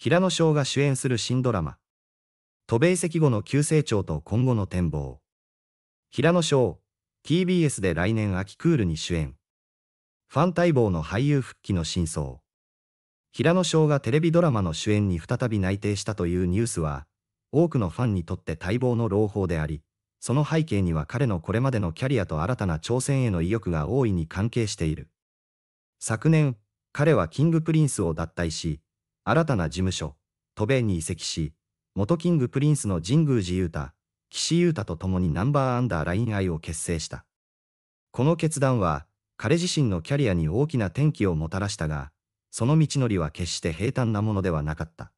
平野翔が主演する新ドラマ。渡米籍後の急成長と今後の展望。平野翔、TBS で来年秋クールに主演。ファン待望の俳優復帰の真相。平野翔がテレビドラマの主演に再び内定したというニュースは、多くのファンにとって待望の朗報であり、その背景には彼のこれまでのキャリアと新たな挑戦への意欲が大いに関係している。昨年、彼はキングプリンスを脱退し、新たな事務所、渡米に移籍し、元キングプリンスの神宮寺勇太、岸優太と共にナンバーアンダーライン愛を結成した。この決断は、彼自身のキャリアに大きな転機をもたらしたが、その道のりは決して平坦なものではなかった。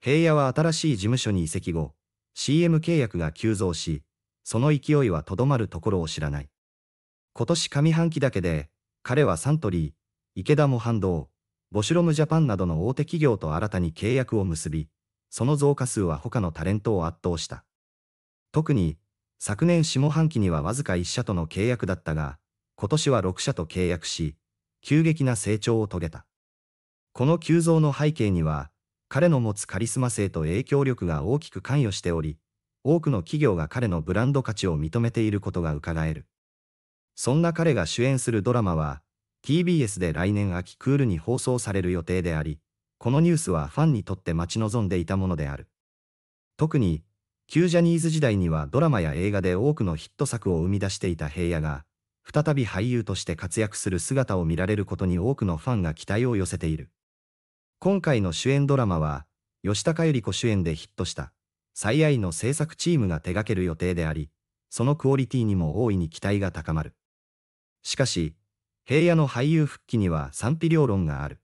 平野は新しい事務所に移籍後、CM 契約が急増し、その勢いはとどまるところを知らない。今年上半期だけで、彼はサントリー、池田も反動、ボシュロムジャパンなどの大手企業と新たに契約を結び、その増加数は他のタレントを圧倒した。特に、昨年下半期にはわずか1社との契約だったが、今年は6社と契約し、急激な成長を遂げた。この急増の背景には、彼の持つカリスマ性と影響力が大きく関与しており、多くの企業が彼のブランド価値を認めていることがうかがえる。そんな彼が主演するドラマは、TBS で来年秋クールに放送される予定であり、このニュースはファンにとって待ち望んでいたものである。特に、旧ジャニーズ時代にはドラマや映画で多くのヒット作を生み出していた平野が、再び俳優として活躍する姿を見られることに多くのファンが期待を寄せている。今回の主演ドラマは、吉高由里子主演でヒットした、最愛の制作チームが手掛ける予定であり、そのクオリティにも大いに期待が高まる。しかし、平野の俳優復帰には賛否両論がある。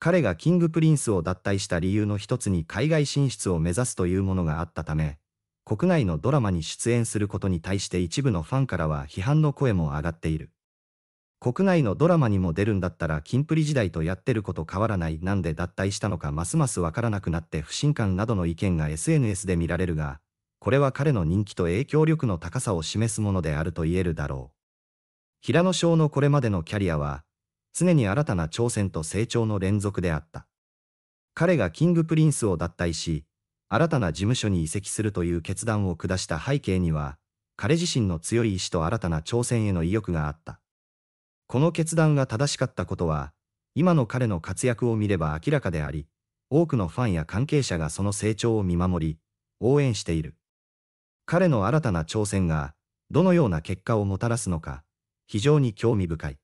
彼がキングプリンスを脱退した理由の一つに海外進出を目指すというものがあったため、国内のドラマに出演することに対して一部のファンからは批判の声も上がっている。国内のドラマにも出るんだったらキンプリ時代とやってること変わらないなんで脱退したのかますますわからなくなって不信感などの意見が SNS で見られるが、これは彼の人気と影響力の高さを示すものであると言えるだろう。平野翔のこれまでのキャリアは、常に新たな挑戦と成長の連続であった。彼がキングプリンスを脱退し、新たな事務所に移籍するという決断を下した背景には、彼自身の強い意志と新たな挑戦への意欲があった。この決断が正しかったことは、今の彼の活躍を見れば明らかであり、多くのファンや関係者がその成長を見守り、応援している。彼の新たな挑戦が、どのような結果をもたらすのか、非常に興味深い。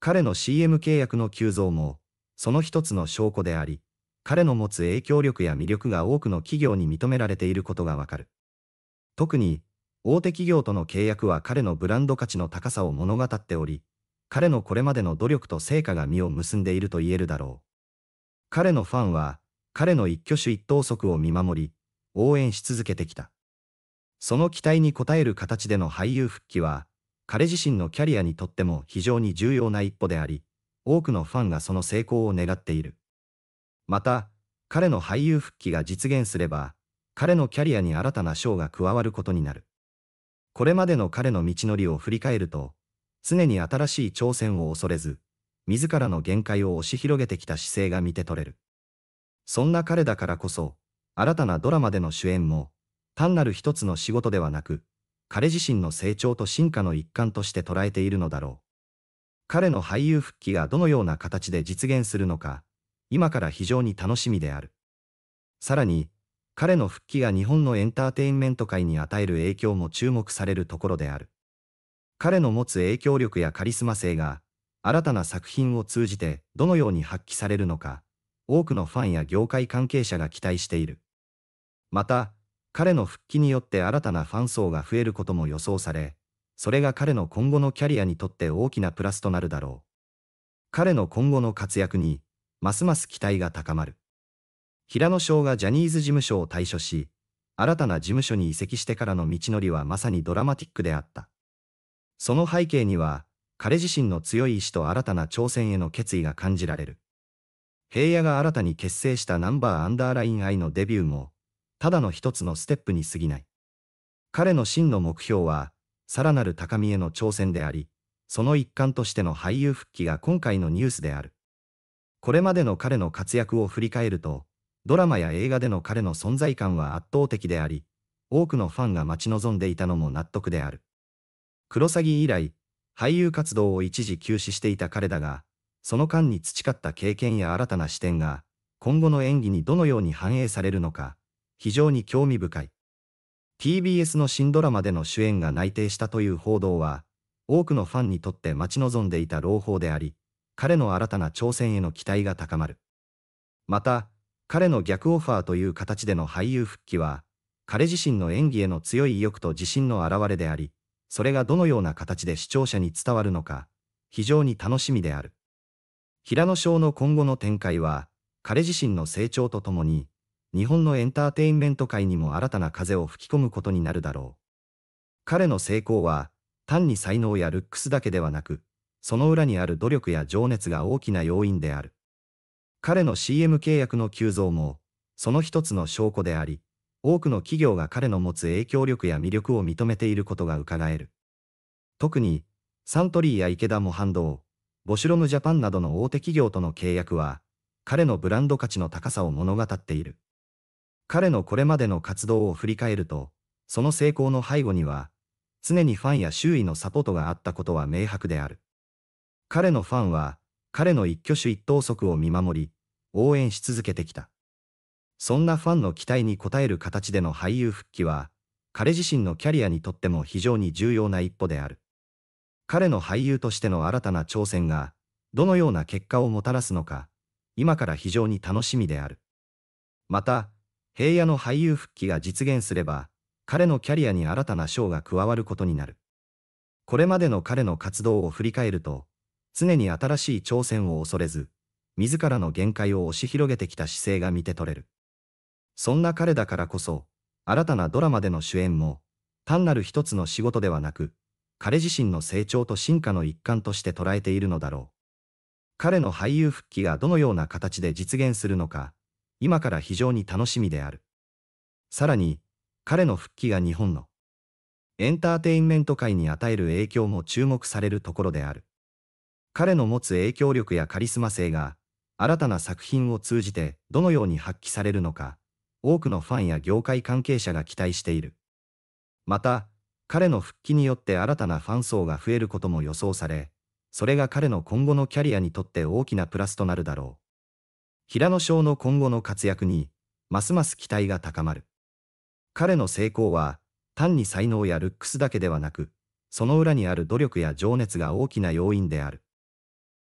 彼の CM 契約の急増も、その一つの証拠であり、彼の持つ影響力や魅力が多くの企業に認められていることがわかる。特に、大手企業との契約は彼のブランド価値の高さを物語っており、彼のこれまでの努力と成果が実を結んでいると言えるだろう。彼のファンは、彼の一挙手一投足を見守り、応援し続けてきた。その期待に応える形での俳優復帰は、彼自身のキャリアにとっても非常に重要な一歩であり、多くのファンがその成功を願っている。また、彼の俳優復帰が実現すれば、彼のキャリアに新たな賞が加わることになる。これまでの彼の道のりを振り返ると、常に新しい挑戦を恐れず、自らの限界を押し広げてきた姿勢が見て取れる。そんな彼だからこそ、新たなドラマでの主演も、単なる一つの仕事ではなく、彼自身の成長と進化の一環として捉えているのだろう。彼の俳優復帰がどのような形で実現するのか、今から非常に楽しみである。さらに、彼の復帰が日本のエンターテインメント界に与える影響も注目されるところである。彼の持つ影響力やカリスマ性が、新たな作品を通じてどのように発揮されるのか、多くのファンや業界関係者が期待している。また、彼の復帰によって新たなファン層が増えることも予想され、それが彼の今後のキャリアにとって大きなプラスとなるだろう。彼の今後の活躍に、ますます期待が高まる。平野翔がジャニーズ事務所を退所し、新たな事務所に移籍してからの道のりはまさにドラマティックであった。その背景には、彼自身の強い意志と新たな挑戦への決意が感じられる。平野が新たに結成したナンバーアンダーラインイのデビューも、ただの一つのステップに過ぎない。彼の真の目標は、さらなる高みへの挑戦であり、その一環としての俳優復帰が今回のニュースである。これまでの彼の活躍を振り返ると、ドラマや映画での彼の存在感は圧倒的であり、多くのファンが待ち望んでいたのも納得である。クロサギ以来、俳優活動を一時休止していた彼だが、その間に培った経験や新たな視点が、今後の演技にどのように反映されるのか、非常に興味深い。TBS の新ドラマでの主演が内定したという報道は、多くのファンにとって待ち望んでいた朗報であり、彼の新たな挑戦への期待が高まる。また、彼の逆オファーという形での俳優復帰は、彼自身の演技への強い意欲と自信の表れであり、それがどのような形で視聴者に伝わるのか、非常に楽しみである。平野翔の今後の展開は、彼自身の成長とともに、日本のエンターテインメント界にも新たな風を吹き込むことになるだろう。彼の成功は、単に才能やルックスだけではなく、その裏にある努力や情熱が大きな要因である。彼の CM 契約の急増も、その一つの証拠であり、多くの企業が彼の持つ影響力や魅力を認めていることが伺える。特に、サントリーや池田も反動、ボシュロムジャパンなどの大手企業との契約は、彼のブランド価値の高さを物語っている。彼のこれまでの活動を振り返ると、その成功の背後には、常にファンや周囲のサポートがあったことは明白である。彼のファンは、彼の一挙手一投足を見守り、応援し続けてきた。そんなファンの期待に応える形での俳優復帰は、彼自身のキャリアにとっても非常に重要な一歩である。彼の俳優としての新たな挑戦が、どのような結果をもたらすのか、今から非常に楽しみである。また、平野の俳優復帰が実現すれば、彼のキャリアに新たな賞が加わることになる。これまでの彼の活動を振り返ると、常に新しい挑戦を恐れず、自らの限界を押し広げてきた姿勢が見て取れる。そんな彼だからこそ、新たなドラマでの主演も、単なる一つの仕事ではなく、彼自身の成長と進化の一環として捉えているのだろう。彼の俳優復帰がどのような形で実現するのか、今から非常に楽しみである。さらに、彼の復帰が日本のエンターテインメント界に与える影響も注目されるところである。彼の持つ影響力やカリスマ性が、新たな作品を通じてどのように発揮されるのか、多くのファンや業界関係者が期待している。また、彼の復帰によって新たなファン層が増えることも予想され、それが彼の今後のキャリアにとって大きなプラスとなるだろう。平野翔の今後の活躍に、ますます期待が高まる。彼の成功は、単に才能やルックスだけではなく、その裏にある努力や情熱が大きな要因である。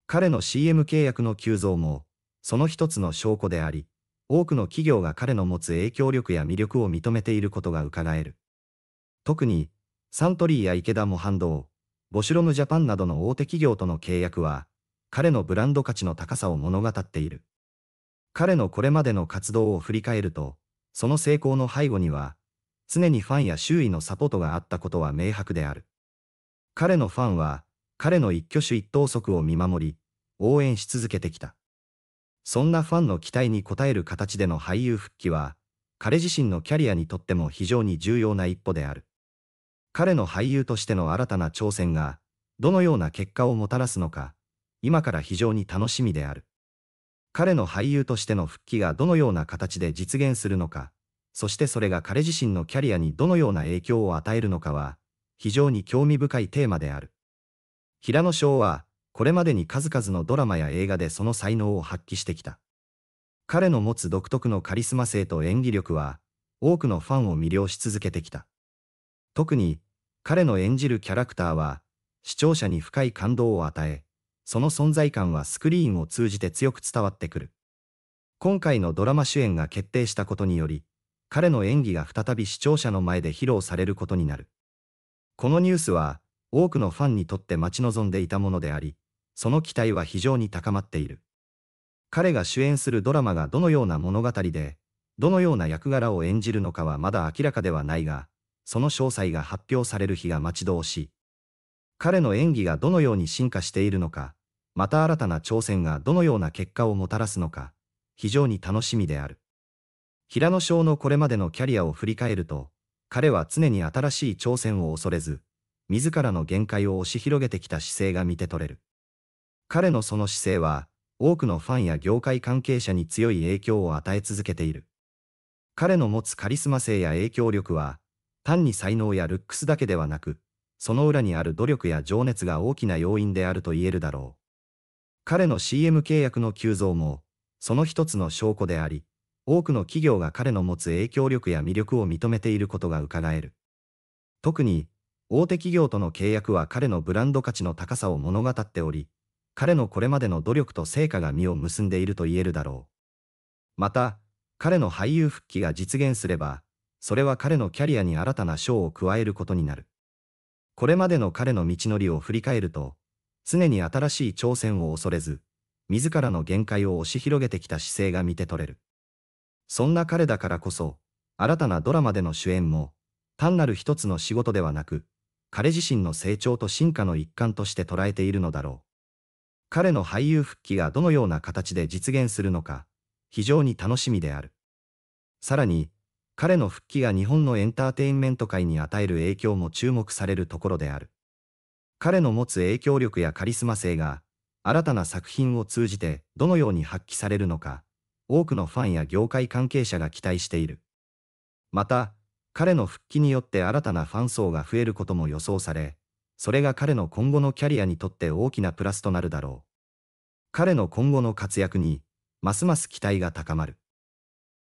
彼の CM 契約の急増も、その一つの証拠であり、多くの企業が彼の持つ影響力や魅力を認めていることが伺える。特に、サントリーや池田も反動、ボシュロムジャパンなどの大手企業との契約は、彼のブランド価値の高さを物語っている。彼のこれまでの活動を振り返ると、その成功の背後には、常にファンや周囲のサポートがあったことは明白である。彼のファンは、彼の一挙手一投足を見守り、応援し続けてきた。そんなファンの期待に応える形での俳優復帰は、彼自身のキャリアにとっても非常に重要な一歩である。彼の俳優としての新たな挑戦が、どのような結果をもたらすのか、今から非常に楽しみである。彼の俳優としての復帰がどのような形で実現するのか、そしてそれが彼自身のキャリアにどのような影響を与えるのかは、非常に興味深いテーマである。平野翔は、これまでに数々のドラマや映画でその才能を発揮してきた。彼の持つ独特のカリスマ性と演技力は、多くのファンを魅了し続けてきた。特に、彼の演じるキャラクターは、視聴者に深い感動を与え、その存在感はスクリーンを通じて強く伝わってくる。今回のドラマ主演が決定したことにより、彼の演技が再び視聴者の前で披露されることになる。このニュースは、多くのファンにとって待ち望んでいたものであり、その期待は非常に高まっている。彼が主演するドラマがどのような物語で、どのような役柄を演じるのかはまだ明らかではないが、その詳細が発表される日が待ち遠しい。彼の演技がどのように進化しているのか、また新たな挑戦がどのような結果をもたらすのか、非常に楽しみである。平野翔のこれまでのキャリアを振り返ると、彼は常に新しい挑戦を恐れず、自らの限界を押し広げてきた姿勢が見て取れる。彼のその姿勢は、多くのファンや業界関係者に強い影響を与え続けている。彼の持つカリスマ性や影響力は、単に才能やルックスだけではなく、その裏にある努力や情熱が大きな要因であると言えるだろう。彼の CM 契約の急増も、その一つの証拠であり、多くの企業が彼の持つ影響力や魅力を認めていることが伺える。特に、大手企業との契約は彼のブランド価値の高さを物語っており、彼のこれまでの努力と成果が実を結んでいると言えるだろう。また、彼の俳優復帰が実現すれば、それは彼のキャリアに新たな賞を加えることになる。これまでの彼の道のりを振り返ると、常に新しい挑戦を恐れず、自らの限界を押し広げてきた姿勢が見て取れる。そんな彼だからこそ、新たなドラマでの主演も、単なる一つの仕事ではなく、彼自身の成長と進化の一環として捉えているのだろう。彼の俳優復帰がどのような形で実現するのか、非常に楽しみである。さらに、彼の復帰が日本のエンターテインメント界に与える影響も注目されるところである。彼の持つ影響力やカリスマ性が、新たな作品を通じてどのように発揮されるのか、多くのファンや業界関係者が期待している。また、彼の復帰によって新たなファン層が増えることも予想され、それが彼の今後のキャリアにとって大きなプラスとなるだろう。彼の今後の活躍に、ますます期待が高まる。